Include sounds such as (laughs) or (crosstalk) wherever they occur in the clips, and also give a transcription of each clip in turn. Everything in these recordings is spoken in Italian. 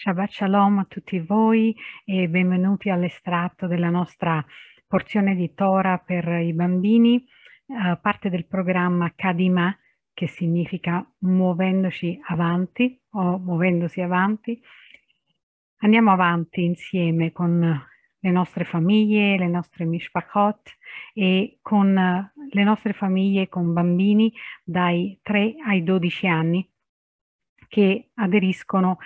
Shabbat Shalom a tutti voi e benvenuti all'estratto della nostra porzione di Torah per i bambini, eh, parte del programma Kadima, che significa muovendoci avanti o muovendosi avanti. Andiamo avanti insieme con le nostre famiglie, le nostre mishpachot e con eh, le nostre famiglie con bambini dai 3 ai 12 anni che aderiscono a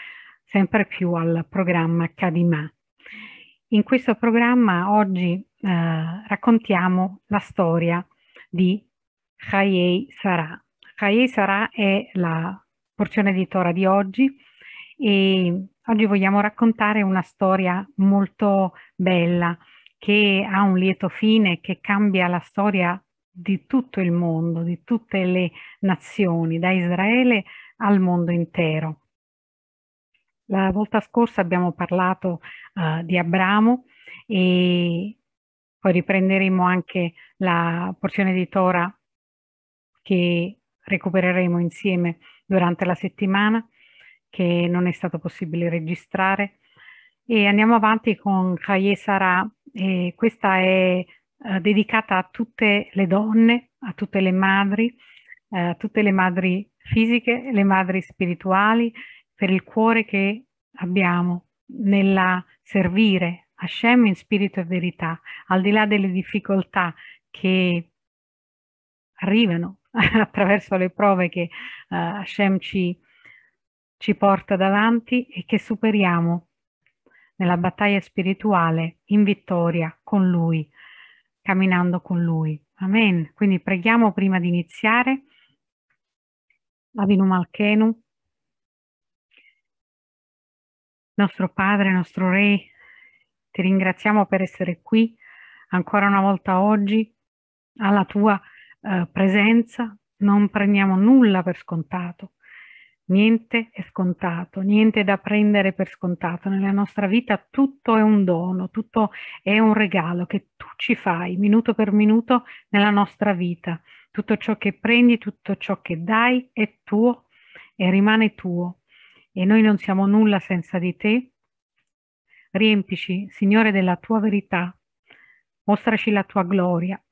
sempre più al programma Cadimà. In questo programma oggi eh, raccontiamo la storia di Khayei Sarà. Khayei Sarà è la porzione editora di oggi e oggi vogliamo raccontare una storia molto bella che ha un lieto fine, che cambia la storia di tutto il mondo, di tutte le nazioni, da Israele al mondo intero. La volta scorsa abbiamo parlato uh, di Abramo e poi riprenderemo anche la porzione di Tora che recupereremo insieme durante la settimana che non è stato possibile registrare e andiamo avanti con Kaye Sarah e questa è uh, dedicata a tutte le donne, a tutte le madri, eh, a uh, tutte le madri fisiche, le madri spirituali per il cuore che abbiamo nella servire Hashem in spirito e verità, al di là delle difficoltà che arrivano (laughs) attraverso le prove che uh, Hashem ci, ci porta davanti e che superiamo nella battaglia spirituale in vittoria con Lui, camminando con Lui. Amen. Quindi preghiamo prima di iniziare. Avinu Malkenu, nostro Padre, nostro Re, ti ringraziamo per essere qui ancora una volta oggi alla tua eh, presenza. Non prendiamo nulla per scontato, niente è scontato, niente da prendere per scontato. Nella nostra vita tutto è un dono, tutto è un regalo che tu ci fai minuto per minuto nella nostra vita. Tutto ciò che prendi, tutto ciò che dai è tuo e rimane tuo e noi non siamo nulla senza di te. Riempici, Signore, della tua verità, mostraci la tua gloria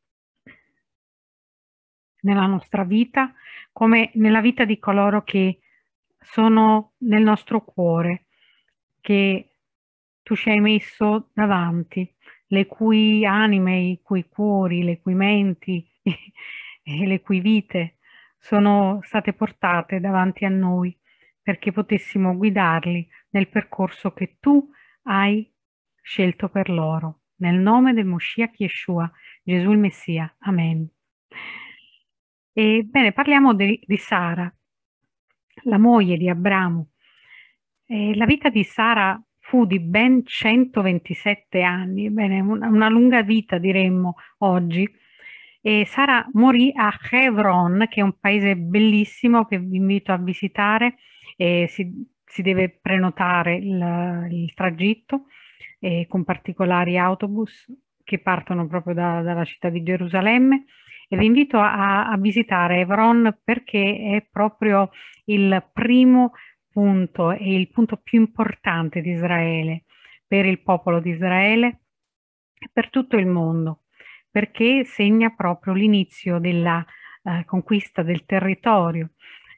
nella nostra vita, come nella vita di coloro che sono nel nostro cuore, che tu ci hai messo davanti, le cui anime, i cui cuori, le cui menti (laughs) e le cui vite sono state portate davanti a noi perché potessimo guidarli nel percorso che tu hai scelto per loro. Nel nome del Moshiach Yeshua, Gesù il Messia. Amen. E bene, parliamo di, di Sara, la moglie di Abramo. E la vita di Sara fu di ben 127 anni, bene, una, una lunga vita diremmo oggi. E Sara morì a Hebron, che è un paese bellissimo che vi invito a visitare, e si, si deve prenotare il, il tragitto eh, con particolari autobus che partono proprio da, dalla città di Gerusalemme e vi invito a, a visitare Evron perché è proprio il primo punto e il punto più importante di Israele per il popolo di Israele e per tutto il mondo perché segna proprio l'inizio della eh, conquista del territorio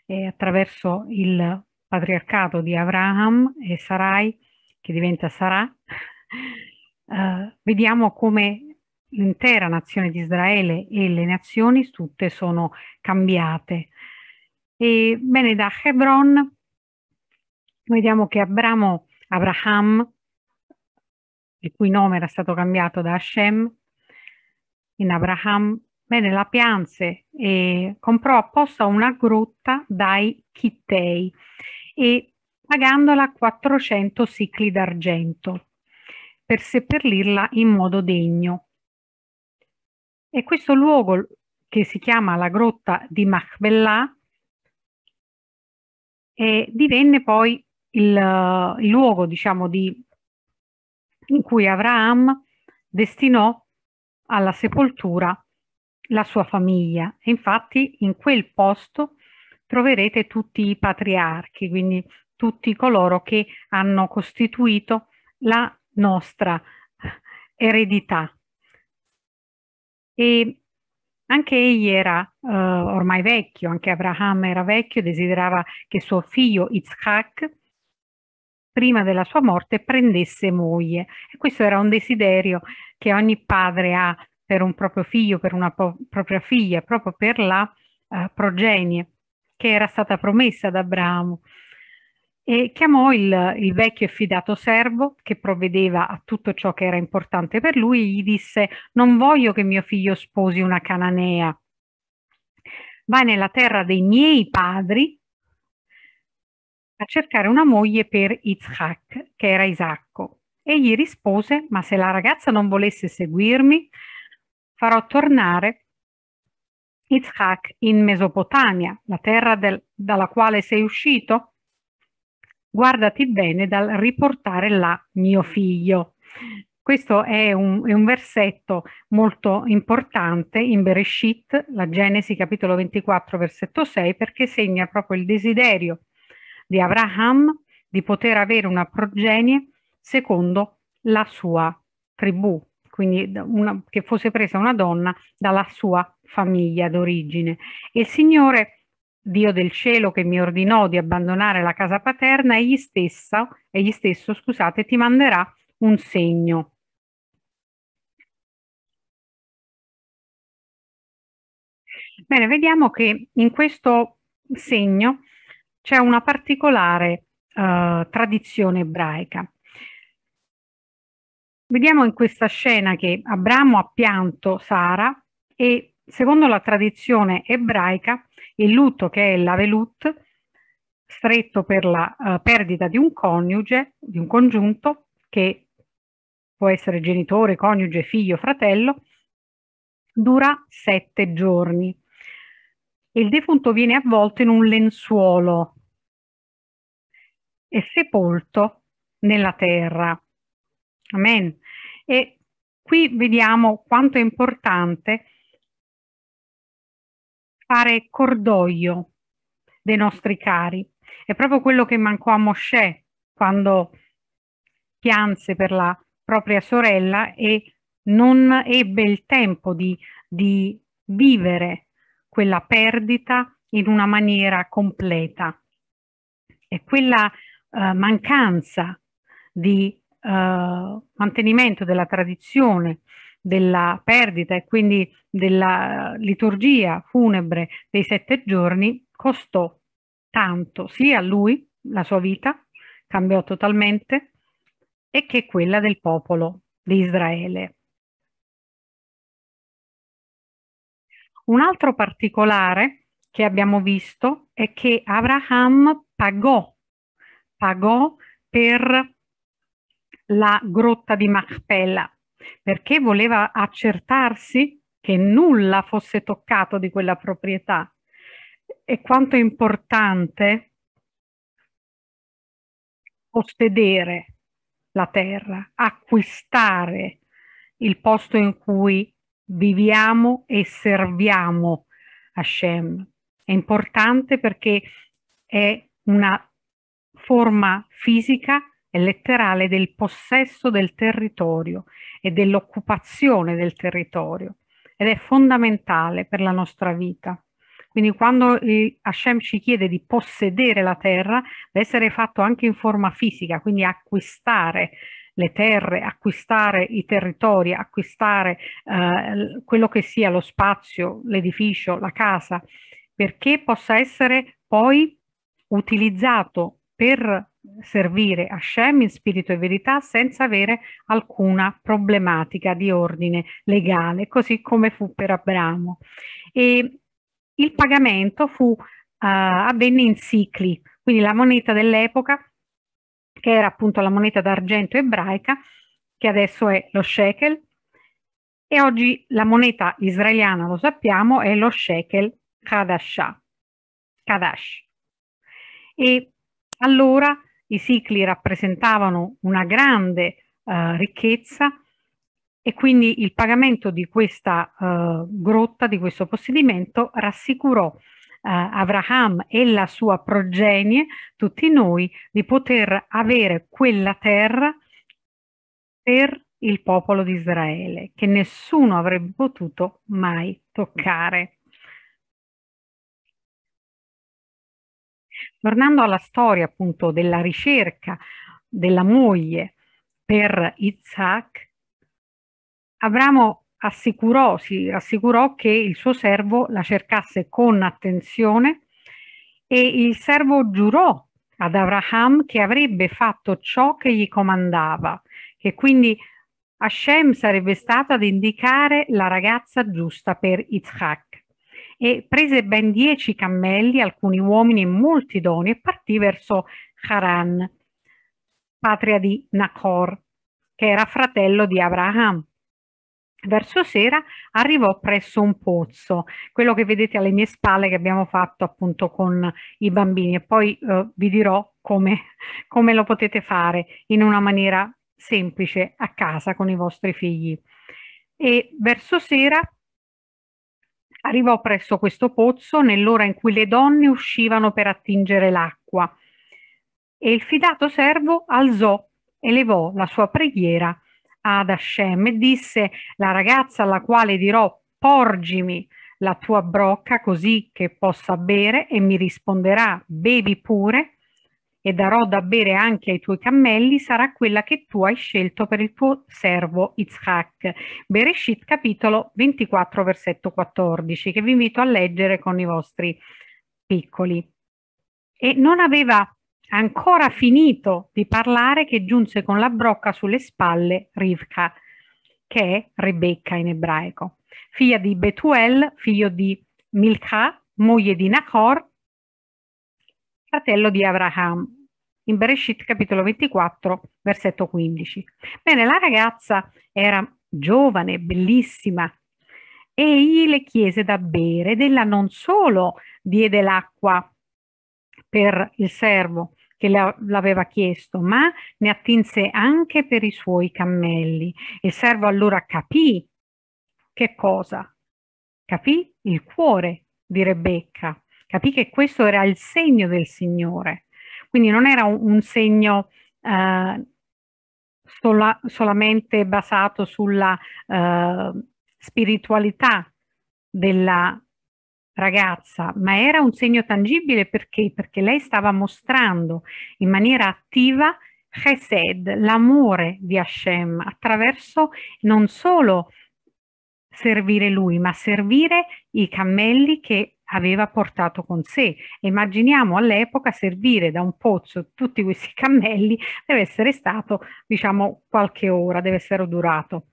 e attraverso il patriarcato di Abraham e Sarai, che diventa Sarà, eh, vediamo come l'intera nazione di Israele e le nazioni tutte sono cambiate. E bene, da Hebron vediamo che Abramo, Abraham, il cui nome era stato cambiato da Hashem, in Abraham, bene, la pianse e comprò apposta una grotta dai Chittei e pagandola 400 sicli d'argento per seppellirla in modo degno. E questo luogo che si chiama la grotta di Machbellah eh, divenne poi il, il luogo diciamo, di, in cui Abraham destinò alla sepoltura la sua famiglia. E infatti in quel posto troverete tutti i patriarchi, quindi tutti coloro che hanno costituito la nostra eredità. E anche egli era eh, ormai vecchio, anche Abraham era vecchio desiderava che suo figlio Isaac, prima della sua morte, prendesse moglie. E questo era un desiderio che ogni padre ha per un proprio figlio, per una propria figlia, proprio per la eh, progenie che era stata promessa ad Abramo. E chiamò il, il vecchio e fidato servo che provvedeva a tutto ciò che era importante per lui e gli disse non voglio che mio figlio sposi una cananea. Vai nella terra dei miei padri a cercare una moglie per Isaac, che era Isacco. e gli rispose ma se la ragazza non volesse seguirmi farò tornare Yitzhak in Mesopotamia, la terra del, dalla quale sei uscito? Guardati bene dal riportare là mio figlio. Questo è un, è un versetto molto importante in Bereshit, la Genesi capitolo 24 versetto 6, perché segna proprio il desiderio di Abraham di poter avere una progenie secondo la sua tribù, quindi una, che fosse presa una donna dalla sua famiglia d'origine. E il Signore, Dio del cielo, che mi ordinò di abbandonare la casa paterna, egli, stessa, egli stesso scusate, ti manderà un segno. Bene, vediamo che in questo segno c'è una particolare eh, tradizione ebraica. Vediamo in questa scena che Abramo ha pianto Sara e secondo la tradizione ebraica il lutto che è l'avelut, stretto per la uh, perdita di un coniuge, di un congiunto che può essere genitore, coniuge, figlio, fratello, dura sette giorni. Il defunto viene avvolto in un lenzuolo e sepolto nella terra. Amen. E qui vediamo quanto è importante fare cordoglio dei nostri cari. È proprio quello che mancò a Mosè quando pianse per la propria sorella e non ebbe il tempo di, di vivere quella perdita in una maniera completa. E quella eh, mancanza di eh, mantenimento della tradizione della perdita e quindi della liturgia funebre dei sette giorni costò tanto sia a lui, la sua vita cambiò totalmente, e che quella del popolo di Israele. Un altro particolare che abbiamo visto è che Abraham pagò, pagò per la grotta di Machpella, perché voleva accertarsi che nulla fosse toccato di quella proprietà. E quanto è importante possedere la terra, acquistare il posto in cui viviamo e serviamo Hashem. È importante perché è una forma fisica e letterale del possesso del territorio e dell'occupazione del territorio ed è fondamentale per la nostra vita. Quindi quando eh, Hashem ci chiede di possedere la terra, deve essere fatto anche in forma fisica, quindi acquistare le terre, acquistare i territori, acquistare eh, quello che sia lo spazio, l'edificio, la casa, perché possa essere poi utilizzato per servire Hashem in spirito e verità senza avere alcuna problematica di ordine legale, così come fu per Abramo. E il pagamento fu, uh, avvenne in cicli, quindi la moneta dell'epoca, che era appunto la moneta d'argento ebraica, che adesso è lo shekel, e oggi la moneta israeliana, lo sappiamo, è lo shekel Kadashah, Kadash. E allora i cicli rappresentavano una grande eh, ricchezza e quindi il pagamento di questa eh, grotta, di questo possedimento, rassicurò eh, Abraham e la sua progenie, tutti noi, di poter avere quella terra per il popolo di Israele, che nessuno avrebbe potuto mai toccare. Tornando alla storia appunto della ricerca della moglie per Isaac, Abramo assicurò, si assicurò che il suo servo la cercasse con attenzione e il servo giurò ad Abraham che avrebbe fatto ciò che gli comandava, che quindi Hashem sarebbe stato ad indicare la ragazza giusta per Isaac e prese ben dieci cammelli, alcuni uomini e molti doni, e partì verso Haran, patria di Nacor, che era fratello di Abraham. Verso sera arrivò presso un pozzo, quello che vedete alle mie spalle che abbiamo fatto appunto con i bambini e poi eh, vi dirò come, (laughs) come lo potete fare in una maniera semplice a casa con i vostri figli. E verso sera Arrivò presso questo pozzo nell'ora in cui le donne uscivano per attingere l'acqua e il fidato servo alzò e levò la sua preghiera ad Hashem e disse la ragazza alla quale dirò porgimi la tua brocca così che possa bere e mi risponderà bevi pure e darò da bere anche ai tuoi cammelli sarà quella che tu hai scelto per il tuo servo Isaac. Bereshit capitolo 24 versetto 14 che vi invito a leggere con i vostri piccoli. E non aveva ancora finito di parlare che giunse con la brocca sulle spalle Rivka, che è Rebecca in ebraico, figlia di Betuel, figlio di Milca, moglie di Nahor, fratello di Abraham, in Bereshit capitolo 24, versetto 15. Bene, la ragazza era giovane, bellissima, e egli le chiese da bere ed ella non solo diede l'acqua per il servo che l'aveva chiesto, ma ne attinse anche per i suoi cammelli. Il servo allora capì che cosa? Capì il cuore di Rebecca capì che questo era il segno del Signore. Quindi non era un, un segno eh, sola, solamente basato sulla eh, spiritualità della ragazza, ma era un segno tangibile perché? Perché lei stava mostrando in maniera attiva Chesed, l'amore di Hashem, attraverso non solo servire lui, ma servire i cammelli che aveva portato con sé. Immaginiamo all'epoca servire da un pozzo tutti questi (laughs) cammelli deve essere stato, diciamo, qualche ora, deve essere durato.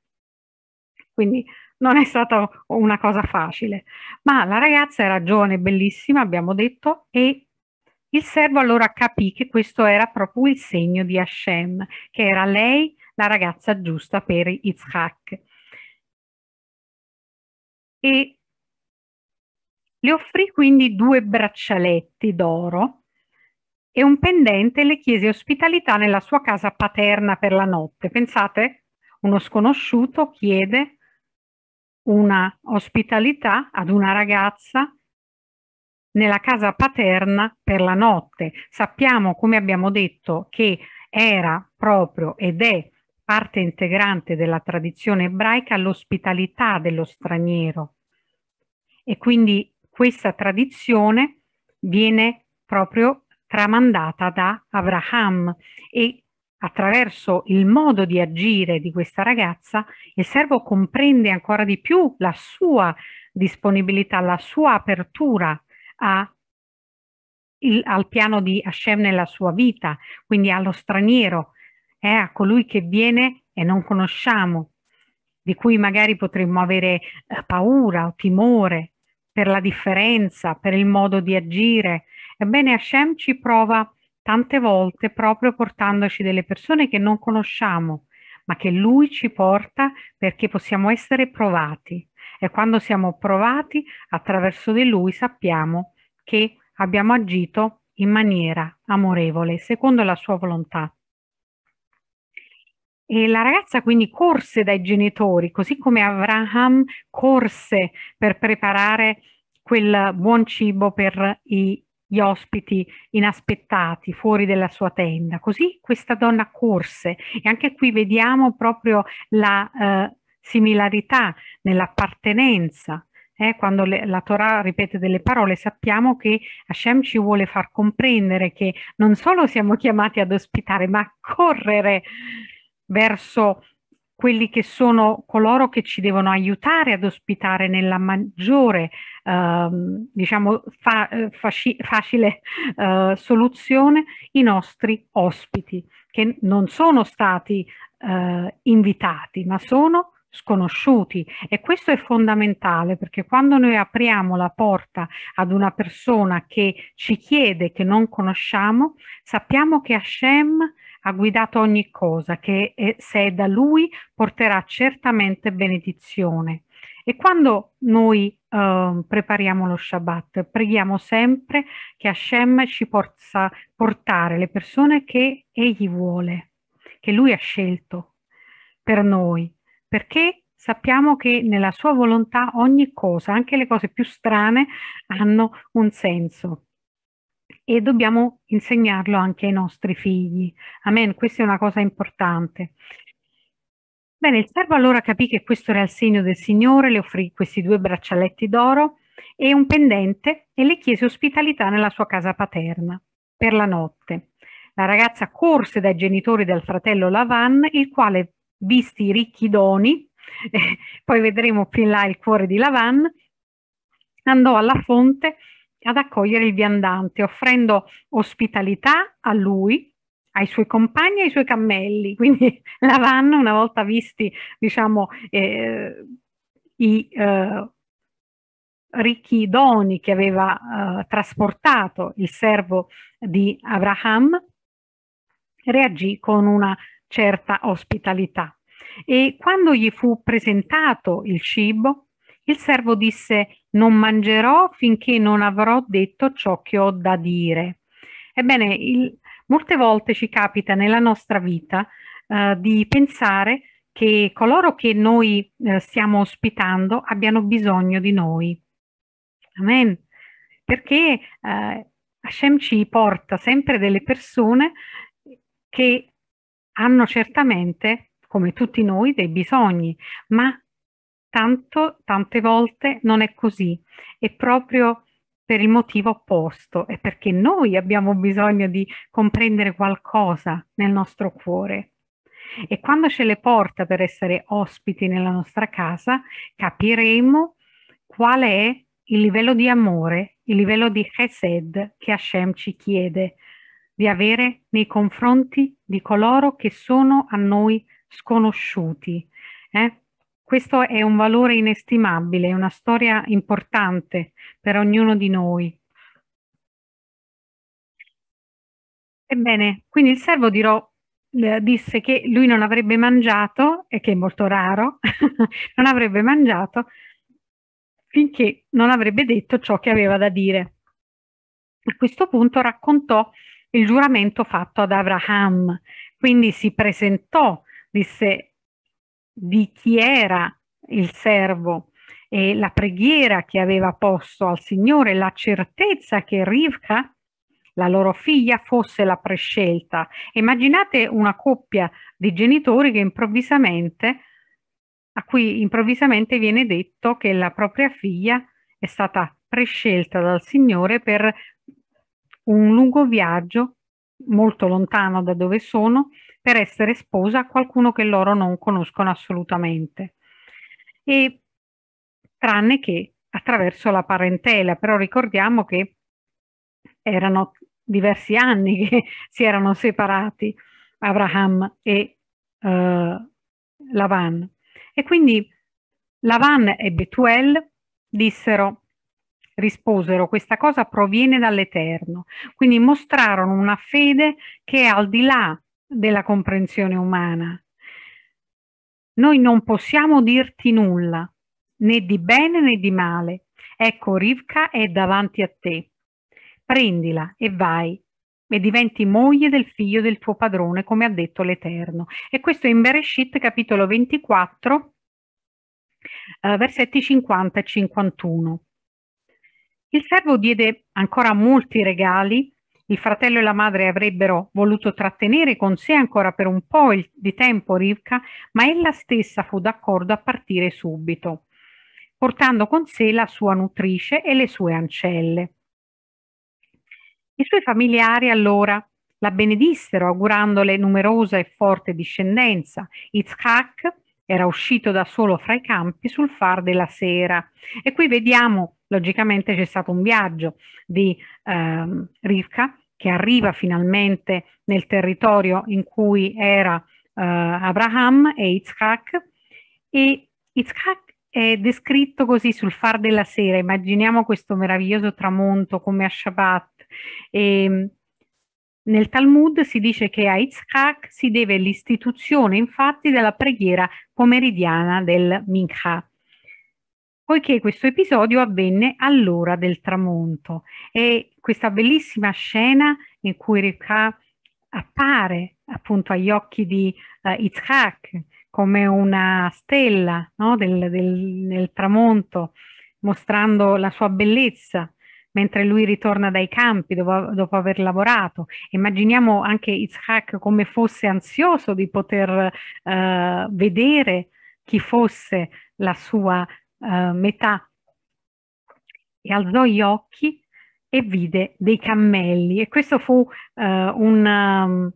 Quindi non è stata una cosa facile, ma la ragazza era giovane, bellissima, abbiamo detto, e il servo allora capì che questo era proprio il segno di Hashem, che era lei la ragazza giusta per Yitzhak e le offrì quindi due braccialetti d'oro e un pendente le chiese ospitalità nella sua casa paterna per la notte. Pensate, uno sconosciuto chiede una ospitalità ad una ragazza nella casa paterna per la notte. Sappiamo, come abbiamo detto, che era proprio ed è parte integrante della tradizione ebraica l'ospitalità dello straniero e quindi questa tradizione viene proprio tramandata da Abraham e attraverso il modo di agire di questa ragazza il servo comprende ancora di più la sua disponibilità, la sua apertura a il, al piano di Hashem nella sua vita, quindi allo straniero, eh, a colui che viene e non conosciamo, di cui magari potremmo avere eh, paura o timore per la differenza, per il modo di agire. Ebbene, Hashem ci prova tante volte proprio portandoci delle persone che non conosciamo, ma che Lui ci porta perché possiamo essere provati. E quando siamo provati attraverso di Lui sappiamo che abbiamo agito in maniera amorevole, secondo la sua volontà. E la ragazza quindi corse dai genitori, così come Abraham corse per preparare quel buon cibo per i, gli ospiti inaspettati fuori della sua tenda. Così questa donna corse e anche qui vediamo proprio la eh, similarità nell'appartenenza eh, quando le, la Torah ripete delle parole, sappiamo che Hashem ci vuole far comprendere che non solo siamo (laughs) chiamati ad ospitare, ma a correre verso quelli che sono coloro che ci devono aiutare ad ospitare nella maggiore, ehm, diciamo, fa, eh, fasci, facile eh, soluzione i nostri ospiti, che non sono stati eh, invitati, ma sono sconosciuti e questo è fondamentale perché quando noi apriamo la porta ad una persona che ci chiede che non conosciamo sappiamo che Hashem ha guidato ogni cosa che se è da lui porterà certamente benedizione. E quando noi eh, prepariamo lo Shabbat, preghiamo sempre che Hashem ci possa portare le persone che egli vuole, che lui ha scelto per noi, perché sappiamo che nella sua volontà ogni cosa, anche le cose più strane, hanno un senso e dobbiamo insegnarlo anche ai nostri figli. Amen, questa è una cosa importante. Bene, il servo allora capì che questo era il segno del Signore, le offrì questi due braccialetti d'oro e un pendente e le chiese ospitalità nella sua casa paterna per la notte. La ragazza corse dai genitori del fratello Lavan, il quale, visti i ricchi doni, (laughs) poi vedremo più in là il cuore di Lavan, andò alla fonte ad accogliere il viandante, offrendo ospitalità a lui, ai suoi compagni e ai suoi cammelli. (laughs) Quindi la vanna, una volta visti, diciamo, eh, i eh, ricchi doni che aveva eh, trasportato il servo di Abraham, reagì con una certa ospitalità. E quando gli fu presentato il cibo, il servo disse, non mangerò finché non avrò detto ciò che ho da dire. Ebbene, il, molte volte ci capita nella nostra vita eh, di pensare che coloro che noi eh, stiamo ospitando abbiano bisogno di noi. Amen. Perché eh, Hashem ci porta sempre delle persone che hanno certamente, come tutti noi, dei bisogni, ma tanto, tante volte non è così, è proprio per il motivo opposto, è perché noi abbiamo bisogno di comprendere qualcosa nel nostro cuore. E quando ce le porta per essere ospiti nella nostra casa, capiremo qual è il livello di amore, il livello di chesed che Hashem ci chiede di avere nei confronti di coloro che sono a noi sconosciuti. Eh? Questo è un valore inestimabile, una storia importante per ognuno di noi. Ebbene, quindi il servo dirò, eh, disse che lui non avrebbe mangiato, e che è molto raro, (laughs) non avrebbe mangiato finché non avrebbe detto ciò che aveva da dire. A questo punto raccontò il giuramento fatto ad Abraham, quindi si presentò, disse di chi era il servo e la preghiera che aveva posto al Signore, la certezza che Rivka, la loro figlia, fosse la prescelta. Immaginate una coppia di genitori che improvvisamente, a cui improvvisamente viene detto che la propria figlia è stata prescelta dal Signore per un lungo viaggio molto lontano da dove sono per essere sposa a qualcuno che loro non conoscono assolutamente. E, tranne che attraverso la parentela, però ricordiamo che erano diversi anni che (laughs) si erano separati Abraham e uh, Lavan. E quindi Lavan e Betuel dissero, risposero, questa cosa proviene dall'Eterno. Quindi mostrarono una fede che è al di là della comprensione umana. Noi non possiamo dirti nulla, né di bene né di male. Ecco, Rivka è davanti a te. Prendila e vai e diventi moglie del figlio del tuo padrone, come ha detto l'Eterno. E questo è in Bereshit, capitolo 24, eh, versetti 50 e 51. Il servo diede ancora molti regali il fratello e la madre avrebbero voluto trattenere con sé ancora per un po' il, di tempo Rivka, ma ella stessa fu d'accordo a partire subito, portando con sé la sua nutrice e le sue ancelle. I suoi familiari allora la benedissero augurandole numerosa e forte discendenza. Yitzhak era uscito da solo fra i campi sul far della sera. E qui vediamo, logicamente c'è stato un viaggio di eh, Rivka che arriva finalmente nel territorio in cui era eh, Abraham e Yitzhak e Yitzhak è descritto così sul far della sera, immaginiamo questo meraviglioso tramonto come a Shabbat e ehm, nel Talmud si dice che a Yitzhak si deve l'istituzione infatti della preghiera pomeridiana del Mincha, poiché questo episodio avvenne all'ora del tramonto e questa bellissima scena in cui Rivka appare appunto agli occhi di uh, Yitzhak come una stella no? del, del, nel tramonto, mostrando la sua bellezza mentre lui ritorna dai campi dopo, dopo aver lavorato. Immaginiamo anche Isaac come fosse ansioso di poter eh, vedere chi fosse la sua eh, metà. E alzò gli occhi e vide dei cammelli e questo fu eh, un, um,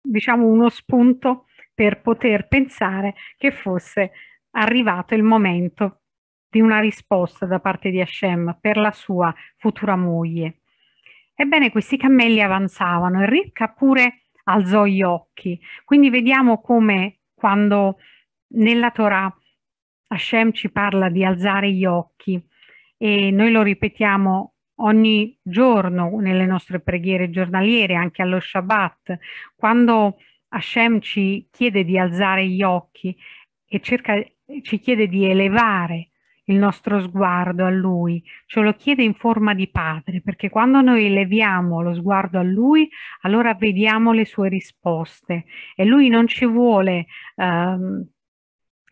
diciamo uno spunto per poter pensare che fosse arrivato il momento di una risposta da parte di Hashem per la sua futura moglie. Ebbene, questi cammelli avanzavano e Ricca pure alzò gli occhi. Quindi vediamo come quando nella Torah Hashem ci parla di alzare gli occhi e noi lo ripetiamo ogni giorno nelle nostre preghiere giornaliere, anche allo Shabbat, quando Hashem ci chiede di alzare gli occhi e cerca, ci chiede di elevare il nostro sguardo a Lui, ce lo chiede in forma di Padre, perché quando noi leviamo lo sguardo a Lui, allora vediamo le sue risposte e Lui non ci vuole ehm,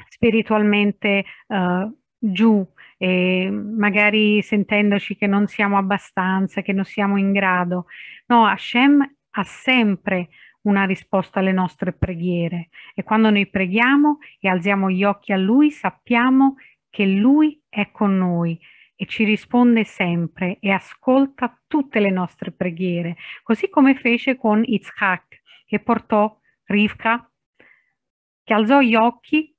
spiritualmente eh, giù, e magari sentendoci che non siamo abbastanza, che non siamo in grado. No, Hashem ha sempre una risposta alle nostre preghiere e quando noi preghiamo e alziamo gli occhi a Lui sappiamo che Lui è con noi e ci risponde sempre e ascolta tutte le nostre preghiere, così come fece con Yitzhak che portò Rivka, che alzò gli occhi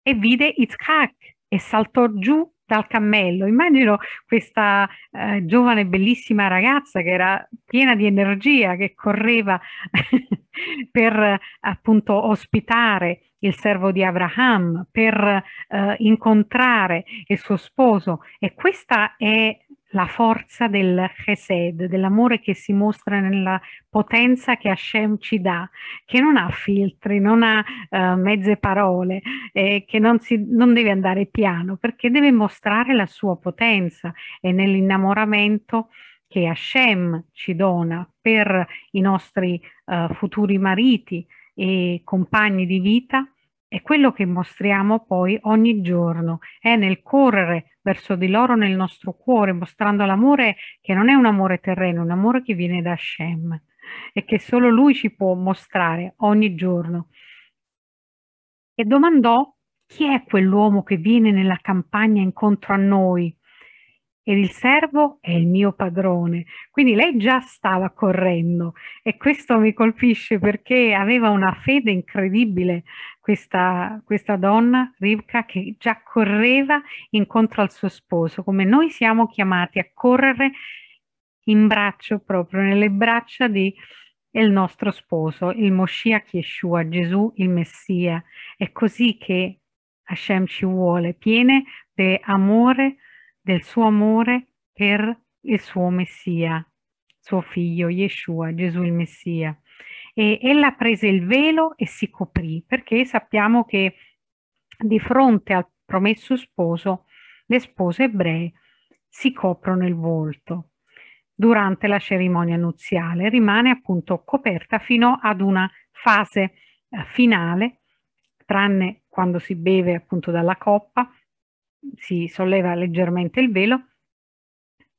e vide Yitzhak e saltò giù dal cammello. Immagino questa eh, giovane bellissima ragazza che era piena di energia, che correva (laughs) per appunto ospitare il servo di Abraham, per eh, incontrare il suo sposo. E questa è la forza del chesed, dell'amore che si mostra nella potenza che Hashem ci dà, che non ha filtri, non ha eh, mezze parole, eh, che non, si, non deve andare piano, perché deve mostrare la sua potenza e nell'innamoramento che Hashem ci dona per i nostri eh, futuri mariti e compagni di vita, è quello che mostriamo poi ogni giorno, è nel correre verso di loro nel nostro cuore, mostrando l'amore che non è un amore terreno, un amore che viene da Hashem e che solo lui ci può mostrare ogni giorno. E domandò chi è quell'uomo che viene nella campagna incontro a noi? Ed il servo è il mio padrone. Quindi lei già stava correndo e questo mi colpisce perché aveva una fede incredibile questa, questa donna, Rivka, che già correva incontro al suo sposo, come noi siamo chiamati a correre in braccio proprio, nelle braccia di il nostro sposo, il Moshiach Yeshua, Gesù il Messia. È così che Hashem ci vuole, piene di amore, del suo amore per il suo Messia, suo figlio Yeshua, Gesù il Messia. E ella prese il velo e si coprì, perché sappiamo che di fronte al promesso sposo, le spose ebree si coprono il volto. Durante la cerimonia nuziale rimane appunto coperta fino ad una fase eh, finale, tranne quando si beve appunto dalla coppa, si solleva leggermente il velo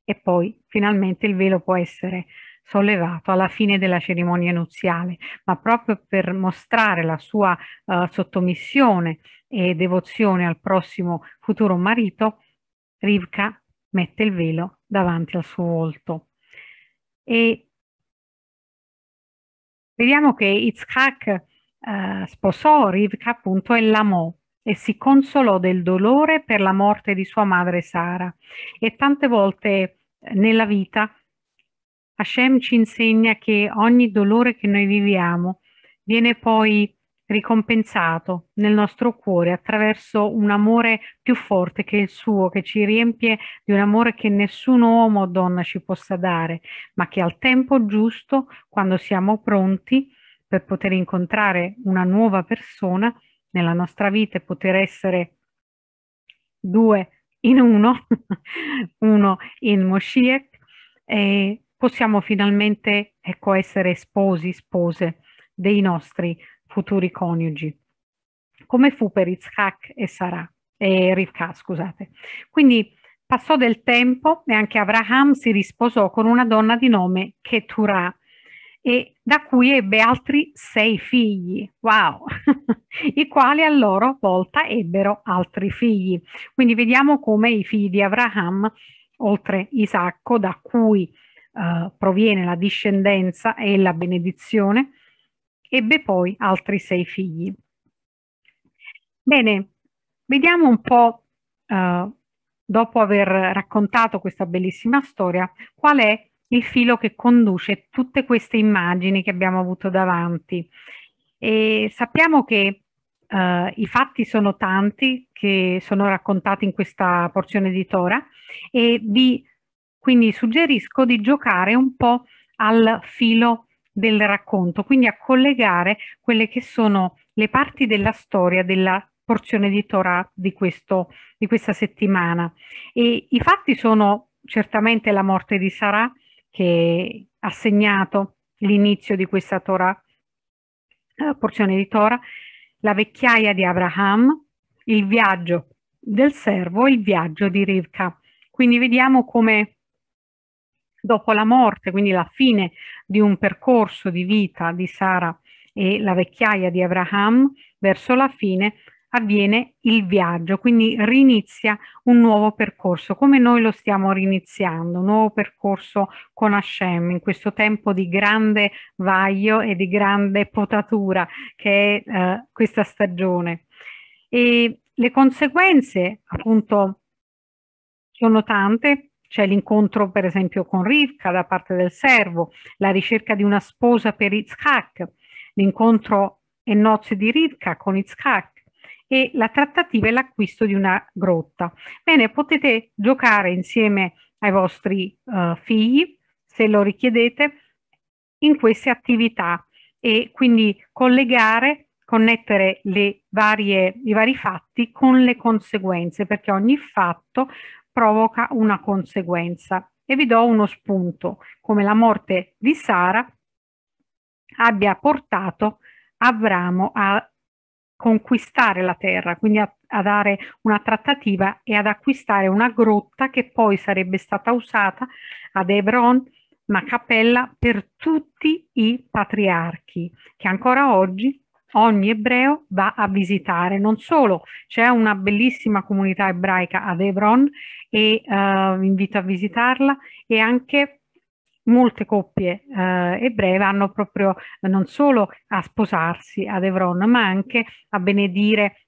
e poi finalmente il velo può essere sollevato alla fine della cerimonia nuziale, ma proprio per mostrare la sua eh, sottomissione e devozione al prossimo futuro marito, Rivka mette il velo davanti al suo volto. E vediamo che Yitzhak eh, sposò Rivka appunto e l'amò e si consolò del dolore per la morte di sua madre Sara e tante volte eh, nella vita Hashem ci insegna che ogni dolore che noi viviamo viene poi ricompensato nel nostro cuore attraverso un amore più forte che il suo, che ci riempie di un amore che nessun uomo o donna ci possa dare, ma che al tempo giusto, quando siamo pronti per poter incontrare una nuova persona nella nostra vita e poter essere due in uno, (laughs) uno in Moshiach, eh, possiamo finalmente ecco, essere sposi, spose dei nostri futuri coniugi, come fu per Yitzhak e Sarah, e Rivka, scusate. Quindi passò del tempo e anche Abraham si risposò con una donna di nome Keturah, e da cui ebbe altri sei figli, wow, (laughs) i quali a loro volta ebbero altri figli. Quindi vediamo come i figli di Abraham, oltre Isacco, da cui eh, proviene la discendenza e la benedizione, ebbe poi altri sei figli. Bene, vediamo un po', eh, dopo aver raccontato questa bellissima storia, qual è il filo che conduce tutte queste immagini che abbiamo avuto davanti. E sappiamo che Uh, I fatti sono tanti che sono raccontati in questa porzione di Tora e vi quindi suggerisco di giocare un po' al filo del racconto, quindi a collegare quelle che sono le parti della storia della porzione di Torah di, questo, di questa settimana. E I fatti sono certamente la morte di Sarah che ha segnato l'inizio di questa Torah, eh, porzione di Torah, la vecchiaia di Abraham, il viaggio del servo e il viaggio di Rivka. Quindi vediamo come dopo la morte, quindi la fine di un percorso di vita di Sara e la vecchiaia di Abraham, verso la fine avviene il viaggio, quindi rinizia un nuovo percorso, come noi lo stiamo riniziando, un nuovo percorso con Hashem in questo tempo di grande vaglio e di grande potatura che è eh, questa stagione. E le conseguenze appunto sono tante, c'è l'incontro per esempio con Rivka da parte del servo, la ricerca di una sposa per Yitzhak, l'incontro e nozze di Rivka con Yitzhak e la trattativa e l'acquisto di una grotta. Bene, potete giocare insieme ai vostri uh, figli, se lo richiedete, in queste attività e quindi collegare, connettere varie, i vari fatti con le conseguenze, perché ogni fatto provoca una conseguenza. E vi do uno spunto, come la morte di Sara abbia portato Abramo a conquistare la terra, quindi a, a, dare una trattativa e ad acquistare una grotta che poi sarebbe stata usata ad Hebron, ma cappella per tutti i patriarchi, che ancora oggi ogni ebreo va a visitare. Non solo, c'è una bellissima comunità ebraica ad Hebron e eh, vi invito a visitarla e anche molte coppie eh, ebree vanno proprio non solo a sposarsi ad Hebron, ma anche a benedire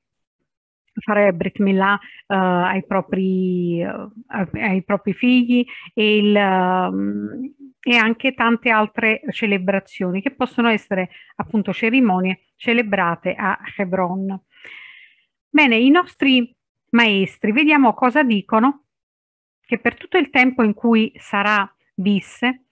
fare Brit Milà uh, eh, ai, propri, uh, ai, propri, figli e, il, um, e, anche tante altre celebrazioni che possono essere appunto cerimonie celebrate a Hebron. Bene, i nostri maestri, vediamo cosa dicono, che per tutto il tempo in cui sarà visse,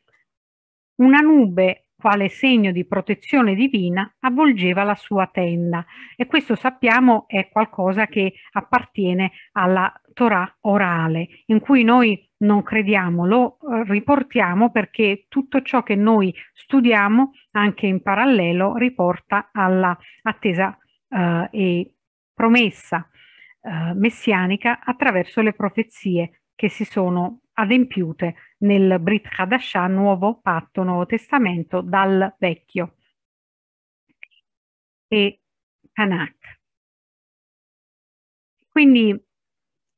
una nube quale segno di protezione divina avvolgeva la sua tenda e questo sappiamo è qualcosa che appartiene alla Torah orale in cui noi non crediamo, lo eh, riportiamo perché tutto ciò che noi studiamo anche in parallelo riporta alla attesa eh, e promessa eh, messianica attraverso le profezie che si sono adempiute nel Brit Hadashah, nuovo patto, nuovo testamento, dal vecchio. E Tanakh. Quindi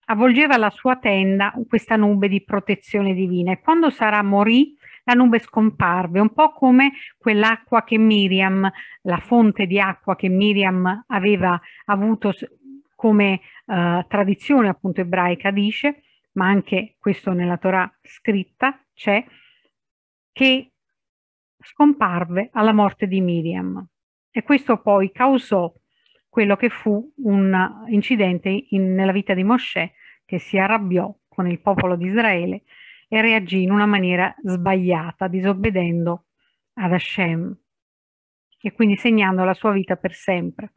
avvolgeva la sua tenda questa nube di protezione divina e quando Sara morì la nube scomparve, un po' come quell'acqua che Miriam, la fonte di acqua che Miriam aveva avuto come eh, tradizione appunto ebraica dice, ma anche questo nella Torah scritta c'è, che scomparve alla morte di Miriam. E questo poi causò quello che fu un incidente in, nella vita di Mosè che si arrabbiò con il popolo di Israele e reagì in una maniera sbagliata, disobbedendo ad Hashem e quindi segnando la sua vita per sempre,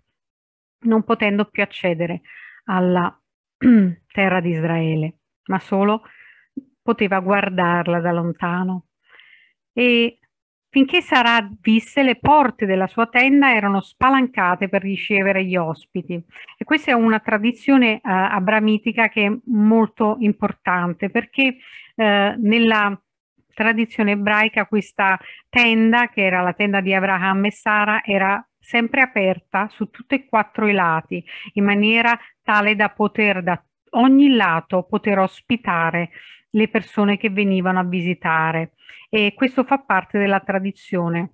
non potendo più accedere alla (clears throat) terra di Israele ma solo poteva guardarla da lontano. E finché Sarà visse, le porte della sua tenda erano spalancate per ricevere gli ospiti. E questa è una tradizione eh, abramitica che è molto importante perché eh, nella tradizione ebraica questa tenda, che era la tenda di Abraham e Sara, era sempre aperta su tutti e quattro i lati, in maniera tale da poter da ogni lato poter ospitare le persone che venivano a visitare e questo fa parte della tradizione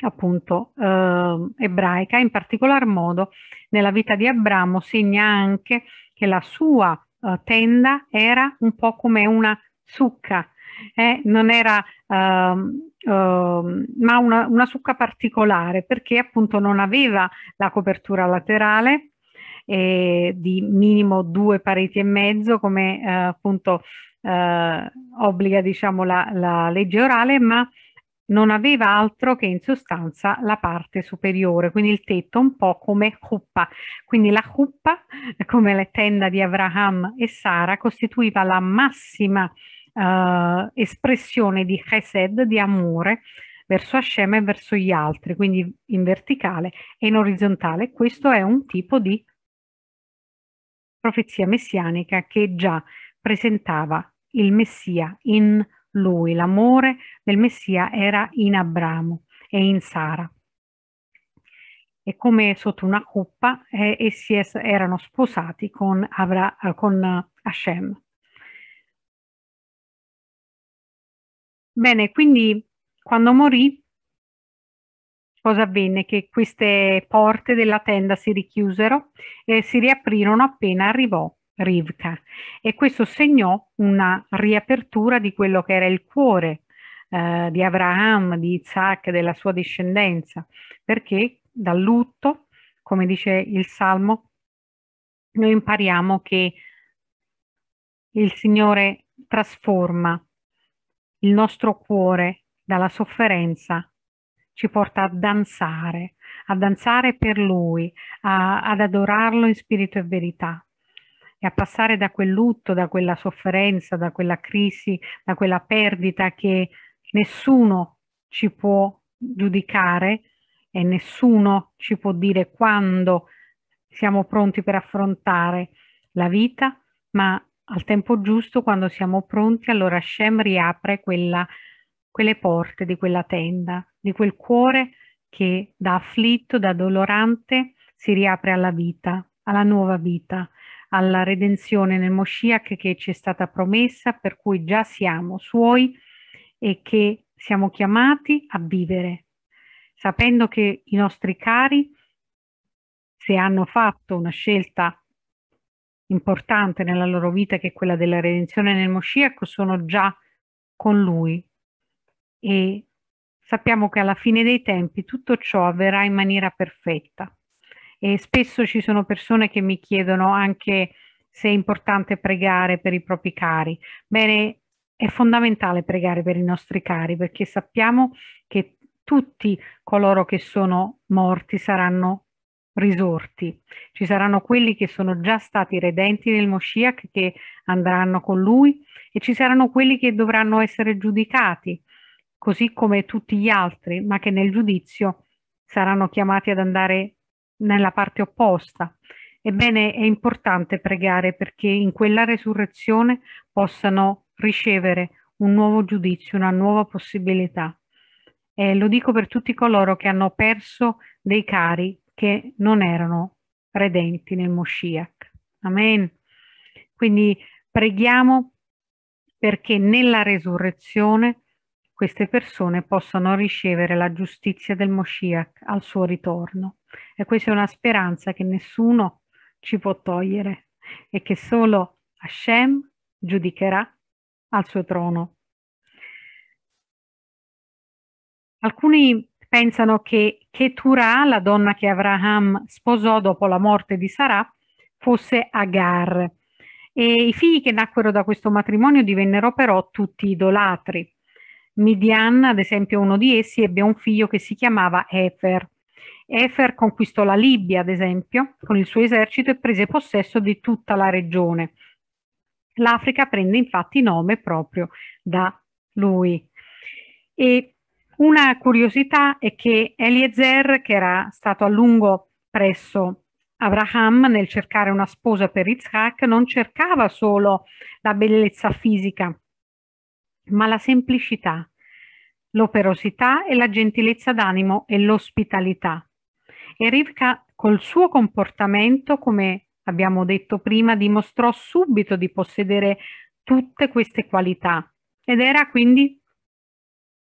appunto eh, ebraica, in particolar modo nella vita di Abramo segna anche che la sua eh, tenda era un po' come una succa, eh, non era ehm, ehm, ma una, una succa particolare perché appunto non aveva la copertura laterale, eh, di minimo due pareti e mezzo come eh, appunto eh, obbliga diciamo la, la legge orale, ma non aveva altro che in sostanza la parte superiore, quindi il tetto un po' come cuppa. Quindi la cuppa, (laughs) come la tenda di Abraham e Sara, costituiva la massima eh, espressione di chesed, di amore, verso Hashem e verso gli altri, quindi in verticale e in orizzontale. Questo è un tipo di profezia messianica che già presentava il Messia in lui. L'amore del Messia era in Abramo e in Sara. E come sotto una coppa eh, essi es erano sposati con, Avra, con eh, Hashem. Bene, quindi quando morì cosa avvenne? Che queste porte della tenda si richiusero e si riaprirono appena arrivò Rivka e questo segnò una riapertura di quello che era il cuore eh, di Abraham, di Isaac, della sua discendenza, perché dal lutto, come dice il Salmo, noi impariamo che il Signore trasforma il nostro cuore dalla sofferenza ci porta a danzare, a danzare per Lui, a, ad adorarlo in spirito e verità e a passare da quel lutto, da quella sofferenza, da quella crisi, da quella perdita che nessuno ci può giudicare e nessuno ci può dire quando siamo pronti per affrontare la vita, ma al tempo giusto, quando siamo pronti, allora Shem riapre quella, quelle porte di quella tenda di quel cuore che da afflitto, da dolorante, si riapre alla vita, alla nuova vita, alla redenzione nel Moshiach che ci è stata promessa, per cui già siamo suoi e che siamo chiamati a vivere, sapendo che i nostri cari, se hanno fatto una scelta importante nella loro vita, che è quella della redenzione nel Moshiach, sono già con lui e sappiamo che alla fine dei tempi tutto ciò avverrà in maniera perfetta. E spesso ci sono persone che mi chiedono anche se è importante pregare per i propri cari. Bene, è fondamentale pregare per i nostri cari perché sappiamo che tutti coloro che sono morti saranno risorti. Ci saranno quelli che sono già stati redenti nel Moshiach che andranno con lui e ci saranno quelli che dovranno essere giudicati così come tutti gli altri, ma che nel giudizio saranno chiamati ad andare nella parte opposta. Ebbene, è importante pregare perché in quella resurrezione possano ricevere un nuovo giudizio, una nuova possibilità. E lo dico per tutti coloro che hanno perso dei cari che non erano redenti nel Moshiach. Amen. Quindi preghiamo perché nella resurrezione queste persone possono ricevere la giustizia del Moshiach al suo ritorno. E questa è una speranza che nessuno ci può togliere e che solo Hashem giudicherà al suo trono. Alcuni pensano che Keturah, la donna che Abraham sposò dopo la morte di Sarah, fosse Agar. E I figli che nacquero da questo matrimonio divennero però tutti idolatri. Midian, ad esempio uno di essi, ebbe un figlio che si chiamava Efer. Efer conquistò la Libia, ad esempio, con il suo esercito e prese possesso di tutta la regione. L'Africa prende infatti nome proprio da lui. E una curiosità è che Eliezer, che era stato a lungo presso Abraham nel cercare una sposa per Isaac, non cercava solo la bellezza fisica, ma la semplicità, l'operosità e la gentilezza d'animo e l'ospitalità. E Rivka col suo comportamento, come abbiamo detto prima, dimostrò subito di possedere tutte queste qualità ed era quindi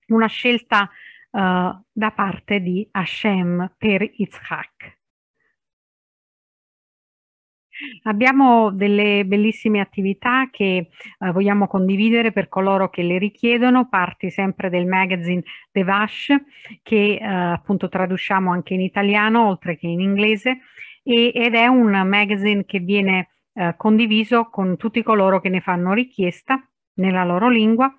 una scelta uh, da parte di Hashem per Yitzhak. Abbiamo delle bellissime attività che eh, vogliamo condividere per coloro che le richiedono, parti sempre del magazine The Vash che eh, appunto traduciamo anche in italiano oltre che in inglese e, ed è un magazine che viene eh, condiviso con tutti coloro che ne fanno richiesta nella loro lingua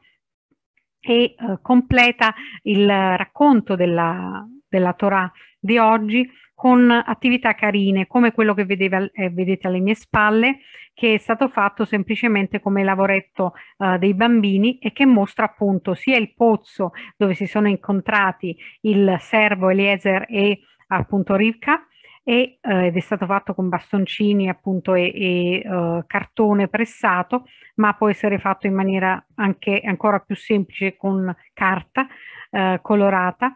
e eh, completa il racconto della, della Torah di oggi con attività carine come quello che vedeva, eh, vedete alle mie spalle che è stato fatto semplicemente come lavoretto eh, dei bambini e che mostra appunto sia il pozzo dove si sono incontrati il servo Eliezer e appunto Rivka e, eh, ed è stato fatto con bastoncini appunto e, e uh, cartone pressato ma può essere fatto in maniera anche ancora più semplice con carta uh, colorata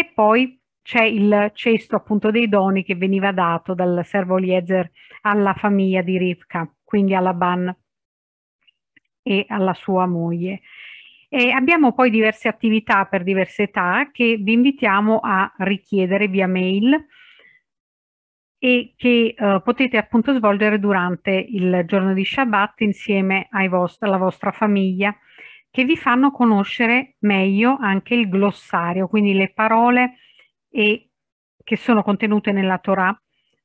e poi c'è il cesto appunto dei doni che veniva dato dal servo Eliezer alla famiglia di Rivka, quindi alla Ban e alla sua moglie. E abbiamo poi diverse attività per diverse età che vi invitiamo a richiedere via mail e che eh, potete appunto svolgere durante il giorno di Shabbat insieme vostri, alla vostra famiglia che vi fanno conoscere meglio anche il glossario, quindi le parole e, che sono contenute nella Torah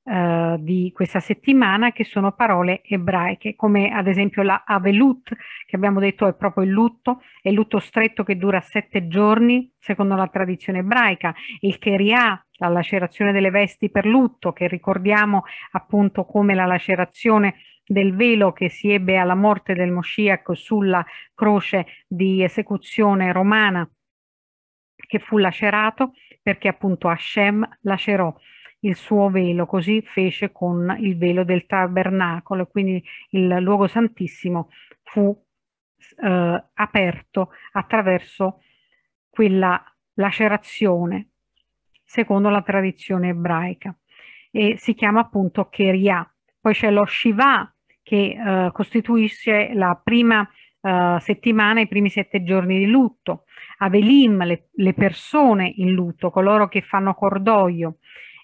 eh, di questa settimana, che sono parole ebraiche, come ad esempio la Avelut, che abbiamo detto è proprio il lutto, è il lutto stretto che dura sette giorni, secondo la tradizione ebraica, il Keriah, la lacerazione delle vesti per lutto, che ricordiamo appunto come la lacerazione del velo che si ebbe alla morte del Moshiach sulla croce di esecuzione romana che fu lacerato perché appunto Hashem lacerò il suo velo, così fece con il velo del tabernacolo, quindi il luogo santissimo fu eh, aperto attraverso quella lacerazione secondo la tradizione ebraica e si chiama appunto Keria. Poi c'è lo Shiva che eh, costituisce la prima eh, settimana, i primi sette giorni di lutto. Avelim, le, le persone in lutto, coloro che fanno cordoglio.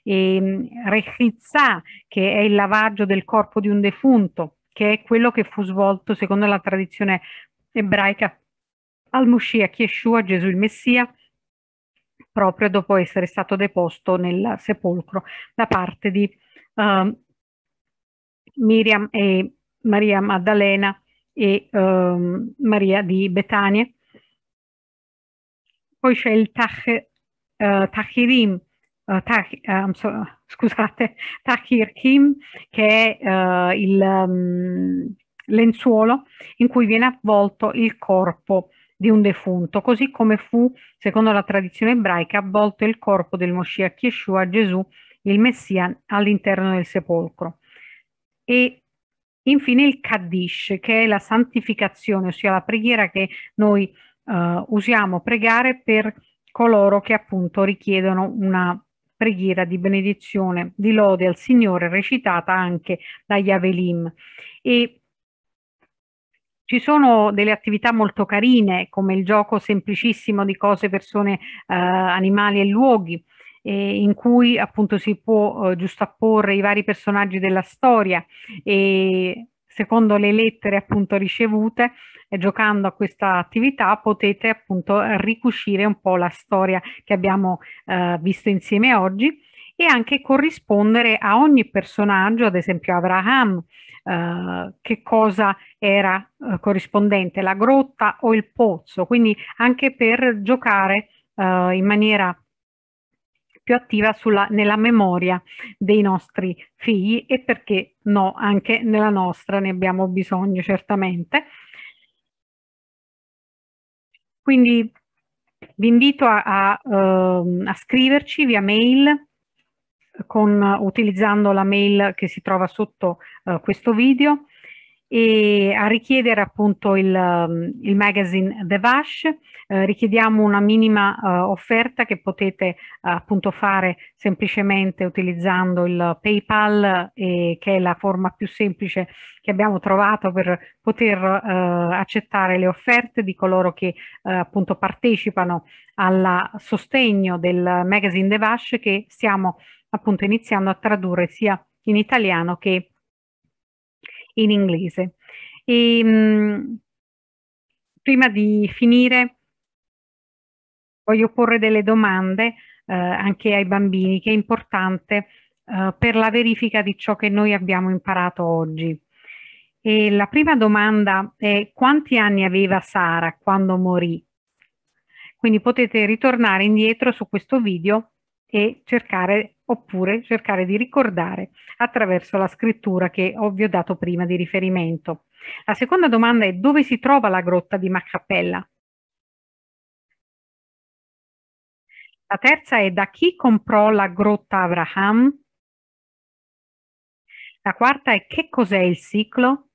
E ehm, Rechizza, che è il lavaggio del corpo di un defunto, che è quello che fu svolto secondo la tradizione ebraica al Moshiach Yeshua, Gesù il Messia, proprio dopo essere stato deposto nel sepolcro da parte di uh, Miriam e Maria Maddalena e um, Maria di Betania. Poi c'è il Tach, uh, eh, Tachirim, uh, eh, tach, uh, eh, so, scusate, (laughs) Tachirkim, che è il um, lenzuolo in cui viene avvolto il corpo di un defunto, così come fu, secondo la tradizione ebraica, avvolto il corpo del Moshiach Yeshua, Gesù, il Messia, all'interno del sepolcro e infine il Kaddish, che è la santificazione, ossia la preghiera che noi eh, usiamo pregare per coloro che appunto richiedono una preghiera di benedizione, di lode al Signore, recitata anche dagli Avelim. E ci sono delle attività molto carine, come il gioco semplicissimo di cose, persone, eh, animali e luoghi, eh, in cui appunto si può eh, giustapporre i vari personaggi della storia e secondo le lettere appunto ricevute e eh, giocando a questa attività potete appunto ricuscire un po' la storia che abbiamo eh, visto insieme oggi e anche corrispondere a ogni personaggio, ad esempio Abraham, eh, che cosa era eh, corrispondente, la grotta o il pozzo, quindi anche per giocare eh, in maniera più attiva sulla, nella memoria dei nostri figli e perché no, anche nella nostra ne abbiamo bisogno certamente. Quindi vi invito a, a, uh, a scriverci via mail con, utilizzando la mail che si trova sotto uh, questo video e a richiedere appunto il, um, il magazine The Vash. Eh, richiediamo una minima eh, offerta che potete eh, appunto fare semplicemente utilizzando il PayPal, eh, che è la forma più semplice che abbiamo trovato per poter eh, accettare le offerte di coloro che eh, appunto partecipano al sostegno del magazine The Vash che stiamo appunto iniziando a tradurre sia in italiano che in in inglese. E, mh, mm, prima di finire voglio porre delle domande eh, anche ai bambini, che è importante eh, per la verifica di ciò che noi abbiamo imparato oggi. E la prima domanda è quanti anni aveva Sara quando morì? Quindi potete ritornare indietro su questo video e cercare oppure cercare di ricordare attraverso la scrittura che vi ho dato prima di riferimento. La seconda domanda è dove si trova la grotta di Macappella? La terza è da chi comprò la grotta Abraham? La quarta è che cos'è il ciclo?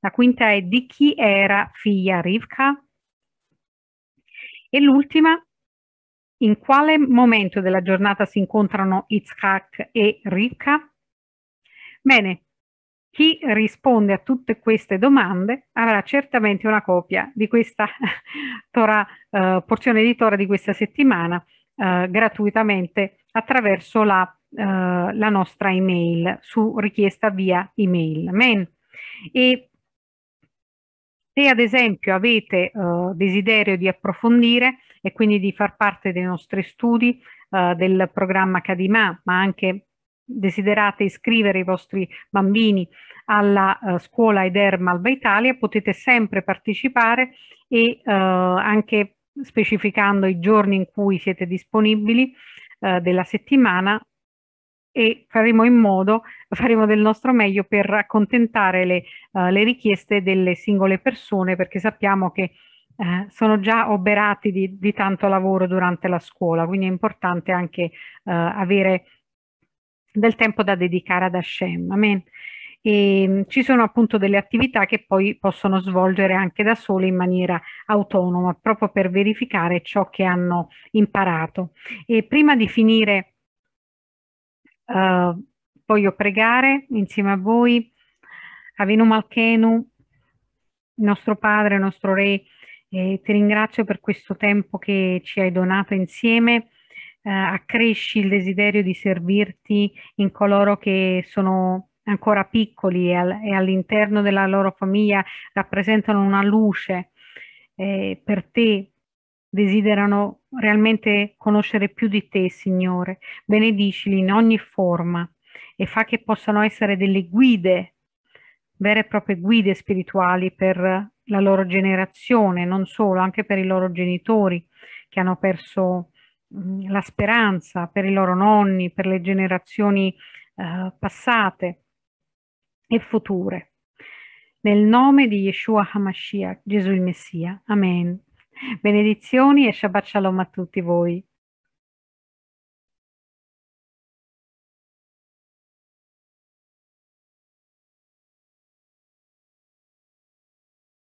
La quinta è di chi era figlia Rivka? E l'ultima in quale momento della giornata si incontrano Yitzhak e Rivka? Bene, chi risponde a tutte queste domande avrà certamente una copia di questa (laughs) tora, eh, porzione di Tora di questa settimana eh, gratuitamente attraverso la, eh, la, nostra email su richiesta via email. Amen. E se ad esempio avete eh, desiderio di approfondire e quindi di far parte dei nostri studi eh, del programma Cadimà, ma anche desiderate iscrivere i vostri bambini alla uh, scuola Eder Malva Italia, potete sempre partecipare e uh, anche specificando i giorni in cui siete disponibili uh, della settimana e faremo in modo, faremo del nostro meglio per accontentare le, le richieste delle singole persone perché sappiamo che eh, sono già oberati di, di, tanto lavoro durante la scuola, quindi è importante anche eh, avere del tempo da dedicare ad Hashem. Amen. E, ehm, ci sono appunto delle attività che poi possono svolgere anche da sole in maniera autonoma, proprio per verificare ciò che hanno imparato. E prima di finire, eh, voglio pregare insieme a voi, Avinu Malchenu, nostro Padre, nostro Re, e ti ringrazio per questo tempo che ci hai donato insieme. Eh, accresci il desiderio di servirti in coloro che sono ancora piccoli e, al, e all'interno della loro famiglia rappresentano una luce eh, per te, desiderano realmente conoscere più di te, Signore. Benedicili in ogni forma e fa che possano essere delle guide vere e proprie guide spirituali per la loro generazione, non solo, anche per i loro genitori che hanno perso mm, la speranza, per i loro nonni, per le generazioni eh, passate e future. Nel nome di Yeshua HaMashiach, Gesù il Messia. Amen. Benedizioni e Shabbat Shalom a tutti voi.